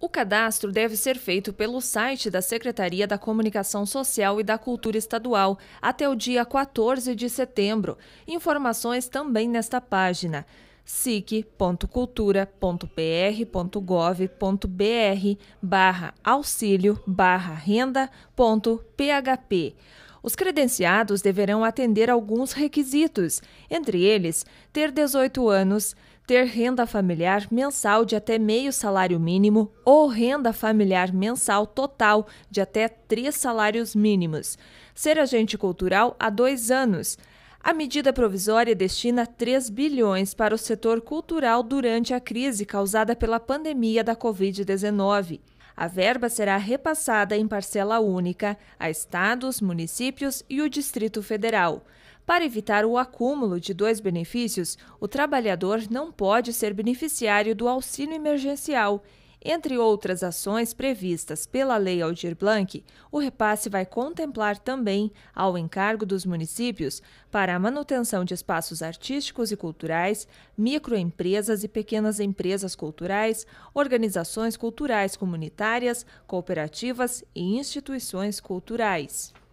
O cadastro deve ser feito pelo site da Secretaria da Comunicação Social e da Cultura Estadual até o dia 14 de setembro. Informações também nesta página sic.cultura.pr.gov.br barra auxílio barra renda ponto php. Os credenciados deverão atender alguns requisitos, entre eles ter 18 anos, ter renda familiar mensal de até meio salário mínimo ou renda familiar mensal total de até três salários mínimos, ser agente cultural há dois anos. A medida provisória destina 3 bilhões para o setor cultural durante a crise causada pela pandemia da Covid-19. A verba será repassada em parcela única a estados, municípios e o Distrito Federal. Para evitar o acúmulo de dois benefícios, o trabalhador não pode ser beneficiário do auxílio emergencial entre outras ações previstas pela Lei Aldir Blanc, o repasse vai contemplar também ao encargo dos municípios para a manutenção de espaços artísticos e culturais, microempresas e pequenas empresas culturais, organizações culturais comunitárias, cooperativas e instituições culturais.